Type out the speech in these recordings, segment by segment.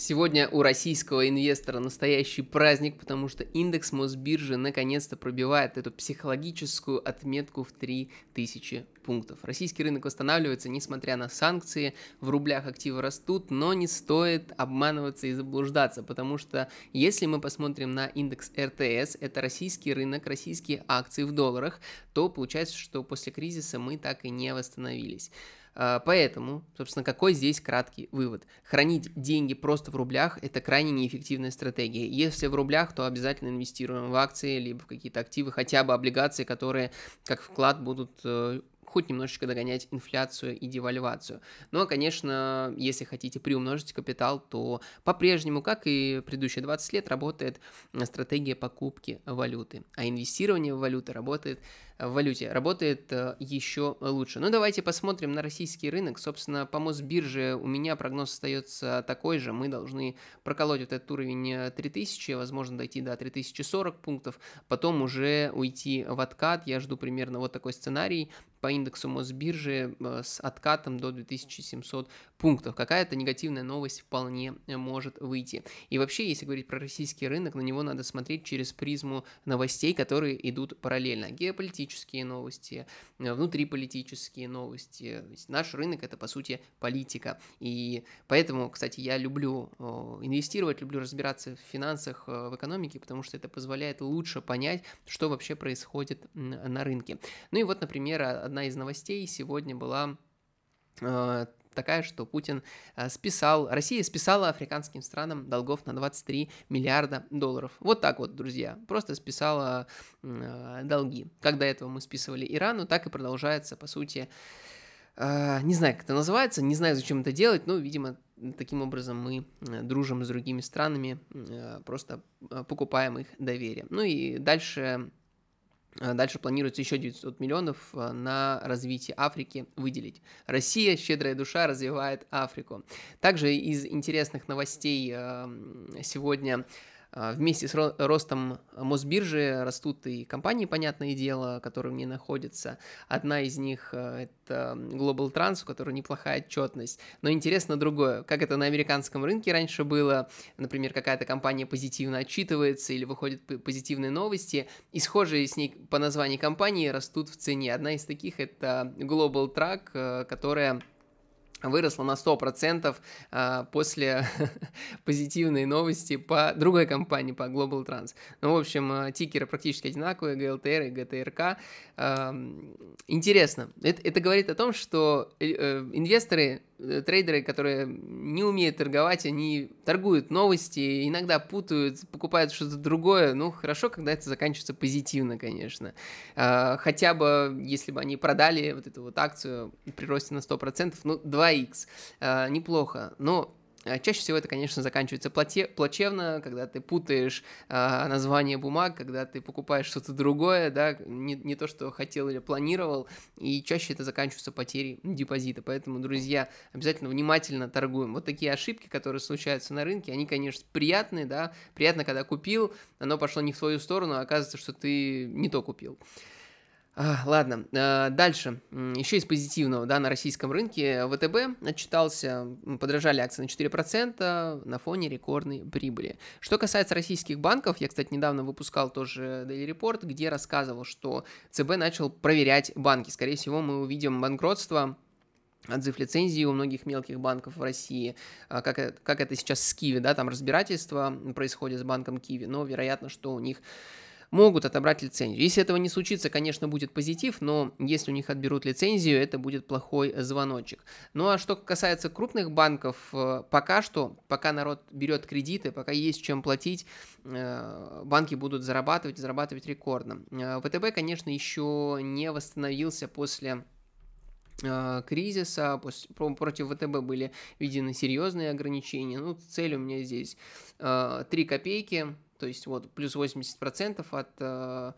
Сегодня у российского инвестора настоящий праздник, потому что индекс Мосбиржи наконец-то пробивает эту психологическую отметку в 3000 пунктов. Российский рынок восстанавливается, несмотря на санкции, в рублях активы растут, но не стоит обманываться и заблуждаться, потому что если мы посмотрим на индекс РТС, это российский рынок, российские акции в долларах, то получается, что после кризиса мы так и не восстановились. А, поэтому, собственно, какой здесь краткий вывод? Хранить деньги просто в рублях – это крайне неэффективная стратегия. Если в рублях, то обязательно инвестируем в акции, либо в какие-то активы, хотя бы облигации, которые как вклад будут э, хоть немножечко догонять инфляцию и девальвацию. Но, конечно, если хотите приумножить капитал, то по-прежнему, как и предыдущие 20 лет, работает стратегия покупки валюты, а инвестирование в валюты работает валюте работает э, еще лучше. Ну, давайте посмотрим на российский рынок. Собственно, по Мосбирже у меня прогноз остается такой же. Мы должны проколоть вот этот уровень 3000, э, возможно, дойти до 3040 пунктов, потом уже уйти в откат. Я жду примерно вот такой сценарий по индексу Мосбиржи э, с откатом до 2700 пунктов. Какая-то негативная новость вполне может выйти. И вообще, если говорить про российский рынок, на него надо смотреть через призму новостей, которые идут параллельно. Геополитические политические новости, э, внутриполитические новости. Наш рынок это, по сути, политика. И поэтому, кстати, я люблю э, инвестировать, люблю разбираться в финансах, э, в экономике, потому что это позволяет лучше понять, что вообще происходит на рынке. Ну и вот, например, одна из новостей сегодня была такая, что Путин э, списал, Россия списала африканским странам долгов на 23 миллиарда долларов. Вот так вот, друзья, просто списала э, долги. Как до этого мы списывали Ирану, так и продолжается, по сути, э, не знаю, как это называется, не знаю, зачем это делать, но, видимо, таким образом мы дружим с другими странами, просто покупаем их доверие. Ну и дальше а дальше планируется еще 900 миллионов а, на развитие Африки выделить. Россия, щедрая душа, развивает Африку. Также из интересных новостей а, сегодня а, вместе с ростом Мосбиржи растут и компании, понятное дело, которые в ней находятся. Одна из них э, — это Global Trans, у которой неплохая отчетность. Но интересно другое, как это на американском рынке раньше было. Например, какая-то компания позитивно отчитывается или выходят позитивные новости. И схожие с ней по названию компании растут в цене. Одна из таких — это Global Track, э, которая выросла на 100% а, после позитивной новости по другой компании, по Global Trans. Ну, в общем, а, тикеры практически одинаковые, GLTR и GTRK. Интересно. Это, это говорит о том, что э, э, инвесторы трейдеры, которые не умеют торговать, они торгуют новости, иногда путают, покупают что-то другое. Ну, хорошо, когда это заканчивается позитивно, конечно. А, хотя бы, если бы они продали вот эту вот акцию при росте на 100%, ну, 2х, а, неплохо. Но Э, чаще всего это, конечно, заканчивается плате, плачевно, когда ты путаешь э, название бумаг, когда ты покупаешь что-то другое, да, не, не то, что хотел или планировал, и чаще это заканчивается потерей депозита. Поэтому, друзья, обязательно внимательно торгуем. Вот такие ошибки, которые случаются на рынке, они, конечно, приятные, да, приятно, когда купил, оно пошло не в твою сторону, а оказывается, что ты не то купил. А, ладно, а, дальше. Еще из позитивного, да, на российском рынке ВТБ отчитался, подорожали акции на 4% на фоне рекордной прибыли. Что касается российских банков, я, кстати, недавно выпускал тоже Daily Report, где рассказывал, что ЦБ начал проверять банки. Скорее всего, мы увидим банкротство отзыв лицензии у многих мелких банков в России, а, как, э, как это сейчас с Киви, да, там разбирательство происходит с банком Киви, но вероятно, что у них могут отобрать лицензию. Если этого не случится, конечно, будет позитив, но если у них отберут лицензию, это будет плохой звоночек. Ну а что касается крупных банков, э, пока что, пока народ берет кредиты, пока есть чем платить, э, банки будут зарабатывать, зарабатывать рекордно. Э, ВТБ, конечно, еще не восстановился после кризиса, против ВТБ были введены серьезные ограничения. Ну, цель у меня здесь 3 копейки, то есть вот плюс 80% от э,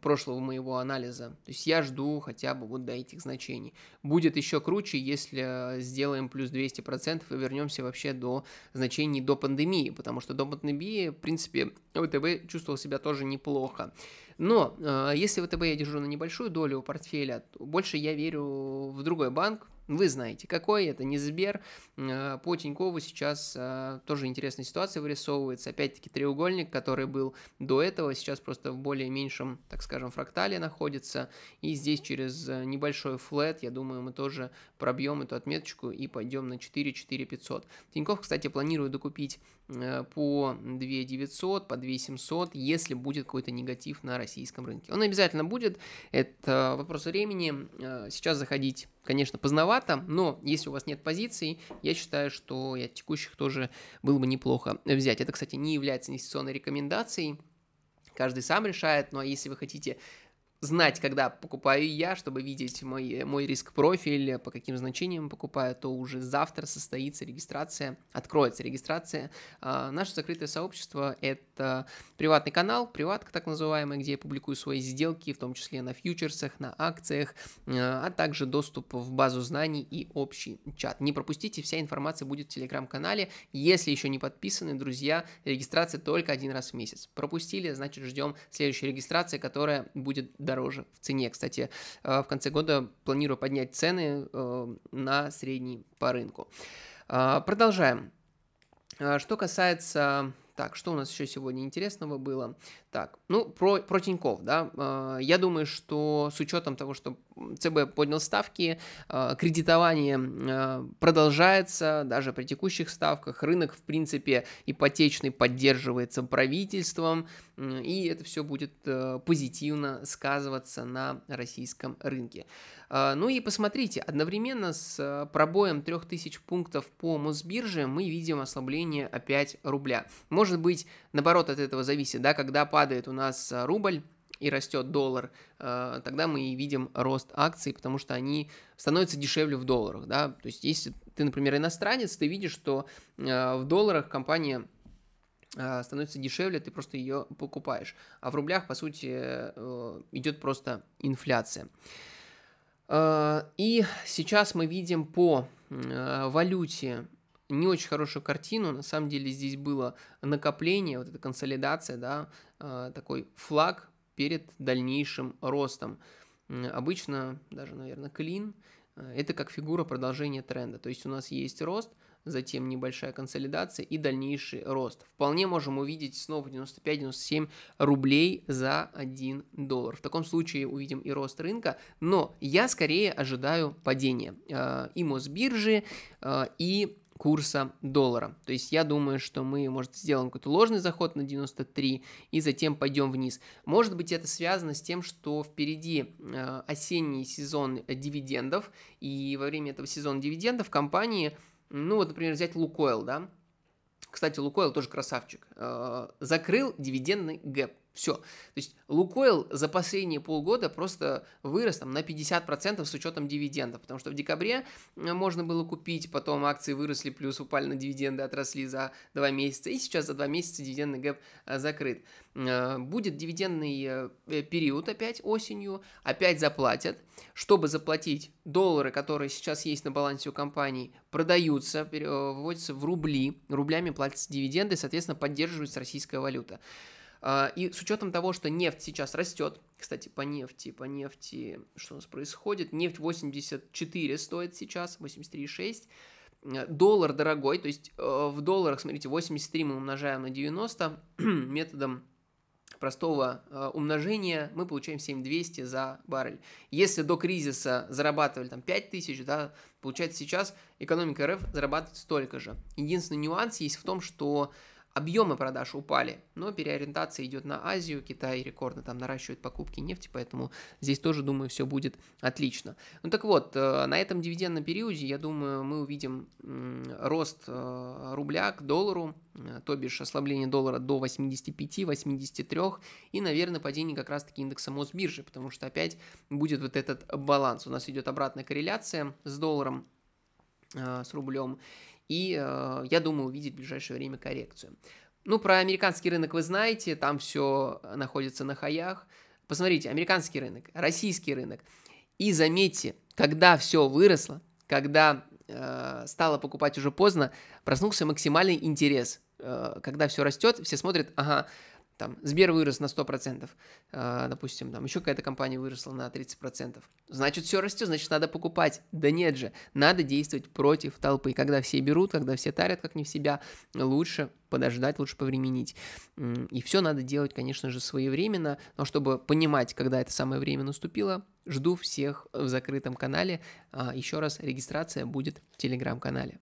прошлого моего анализа. То есть я жду хотя бы вот до этих значений. Будет еще круче, если э, сделаем плюс 200% и вернемся вообще до значений до пандемии, потому что до пандемии, в принципе, ВТБ чувствовал себя тоже неплохо. Но э, если ВТБ я держу на небольшую долю портфеля, больше я верю в другой банк, вы знаете, какой это не Сбер. Э, по Тинькову сейчас э, тоже интересная ситуация вырисовывается. Опять-таки треугольник, который был до этого, сейчас просто в более меньшем, так скажем, фрактале находится. И здесь через э, небольшой флет, я думаю, мы тоже пробьем эту отметочку и пойдем на 4 4500. Тиньков, кстати, планирует докупить по 2 900, по 2 700, если будет какой-то негатив на российском рынке. Он обязательно будет, это вопрос времени. Сейчас заходить конечно, поздновато, но если у вас нет позиций, я считаю, что и от текущих тоже было бы неплохо взять. Это, кстати, не является инвестиционной рекомендацией, каждый сам решает, ну а если вы хотите знать, когда покупаю я, чтобы видеть мой, мой риск-профиль, по каким значениям покупаю, то уже завтра состоится регистрация, откроется регистрация. А, наше закрытое сообщество — это приватный канал, приватка так называемая, где я публикую свои сделки, в том числе на фьючерсах, на акциях, а, а также доступ в базу знаний и общий чат. Не пропустите, вся информация будет в Телеграм-канале. Если еще не подписаны, друзья, регистрация только один раз в месяц. Пропустили, значит, ждем следующей регистрации, которая будет дальше дороже в цене, кстати. Э, в конце года планирую поднять цены э, на средний по рынку. Э, продолжаем. Что касается так, что у нас еще сегодня интересного было? Так, ну, про, про Тиньков, да. А, я думаю, что с учетом того, что ЦБ поднял ставки, а, кредитование а, продолжается даже при текущих ставках. Рынок, в принципе, ипотечный поддерживается правительством, и это все будет э, позитивно сказываться на российском рынке. А, ну и посмотрите, одновременно с а, пробоем 3000 пунктов по Мосбирже мы видим ослабление опять рубля. Может быть, наоборот, от этого зависит, да, когда падает у нас а, рубль, и растет доллар, тогда мы и видим рост акций, потому что они становятся дешевле в долларах, да, то есть если ты, например, иностранец, ты видишь, что в долларах компания становится дешевле, ты просто ее покупаешь, а в рублях, по сути, э, идет просто инфляция. Э, и сейчас мы видим по э, валюте не очень хорошую картину. На самом деле здесь было накопление, вот эта консолидация, да, э, такой флаг перед дальнейшим ростом. Обычно, даже, наверное, клин, это как фигура продолжения тренда. То есть у нас есть рост – затем небольшая консолидация и дальнейший рост. Вполне можем увидеть снова 95-97 рублей за 1 доллар. В таком случае увидим и рост рынка, но я скорее ожидаю падения э, и Мосбиржи, э, и курса доллара. То есть я думаю, что мы, может, сделаем какой-то ложный заход на 93 и затем пойдем вниз. Может быть, это связано с тем, что впереди э, осенний сезон дивидендов, и во время этого сезона дивидендов компании ну вот, например, взять Лукойл, да? Кстати, Лукойл тоже красавчик. Э, закрыл дивидендный гэп. Все. То есть Лукойл за последние полгода просто вырос там на 50% с учетом дивидендов, потому что в декабре э, можно было купить, потом акции выросли, плюс упали на дивиденды, отросли за 2 месяца, и сейчас за 2 месяца дивидендный гэп э, закрыт. Э, будет дивидендный период опять осенью, опять заплатят. Чтобы заплатить, доллары, которые сейчас есть на балансе у компании, продаются, выводятся в рубли, рублями платятся дивиденды, соответственно, поддерживается российская валюта. А, и с учетом того, что нефть сейчас растет, кстати, по нефти, по нефти, что у нас происходит? Нефть 84 стоит сейчас, 83,6. Э, доллар дорогой, то есть э, в долларах, смотрите, 83 мы умножаем на 90 методом простого э, умножения мы получаем 7200 за баррель. Если до кризиса зарабатывали там 5000, да, получается сейчас экономика РФ зарабатывает столько же. Единственный нюанс есть в том, что Объемы продаж упали, но переориентация идет на Азию, Китай рекордно там наращивает покупки нефти, поэтому здесь тоже, думаю, все будет отлично. Ну так вот, э, на этом дивидендном периоде, я думаю, мы увидим рост э, рубля к доллару, э, то бишь ослабление доллара до 85-83 и, наверное, падение как раз-таки индекса Мосбиржи, потому что опять будет вот этот баланс. У нас идет обратная корреляция с долларом, с рублем и, э, я думаю, увидит в ближайшее время коррекцию. Ну, про американский рынок вы знаете, там все э, находится на хаях. Посмотрите, американский рынок, российский рынок. И заметьте, когда все выросло, когда э, стало покупать уже поздно, проснулся максимальный интерес. Э, когда все растет, все смотрят, ага, там Сбер вырос на 100%, э, а, допустим, там еще какая-то компания выросла на 30%. Значит, все растет, значит, надо покупать. Да нет же, надо действовать против толпы. И Когда все берут, когда все тарят, как не в себя, лучше подождать, лучше повременить. И все надо делать, конечно же, своевременно, но чтобы понимать, когда это самое время наступило, жду всех в закрытом канале. А, еще раз, регистрация будет в телеграм-канале.